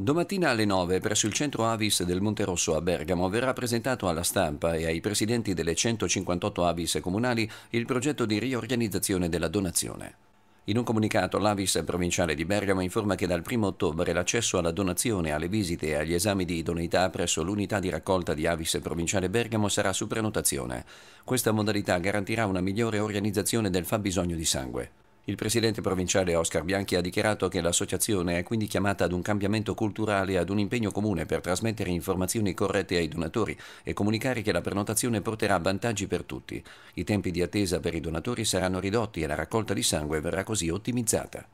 Domattina alle 9 presso il centro Avis del Monte Rosso a Bergamo verrà presentato alla stampa e ai presidenti delle 158 Avis comunali il progetto di riorganizzazione della donazione. In un comunicato l'Avis provinciale di Bergamo informa che dal 1 ottobre l'accesso alla donazione, alle visite e agli esami di idoneità presso l'unità di raccolta di Avis provinciale Bergamo sarà su prenotazione. Questa modalità garantirà una migliore organizzazione del fabbisogno di sangue. Il presidente provinciale Oscar Bianchi ha dichiarato che l'associazione è quindi chiamata ad un cambiamento culturale e ad un impegno comune per trasmettere informazioni corrette ai donatori e comunicare che la prenotazione porterà vantaggi per tutti. I tempi di attesa per i donatori saranno ridotti e la raccolta di sangue verrà così ottimizzata.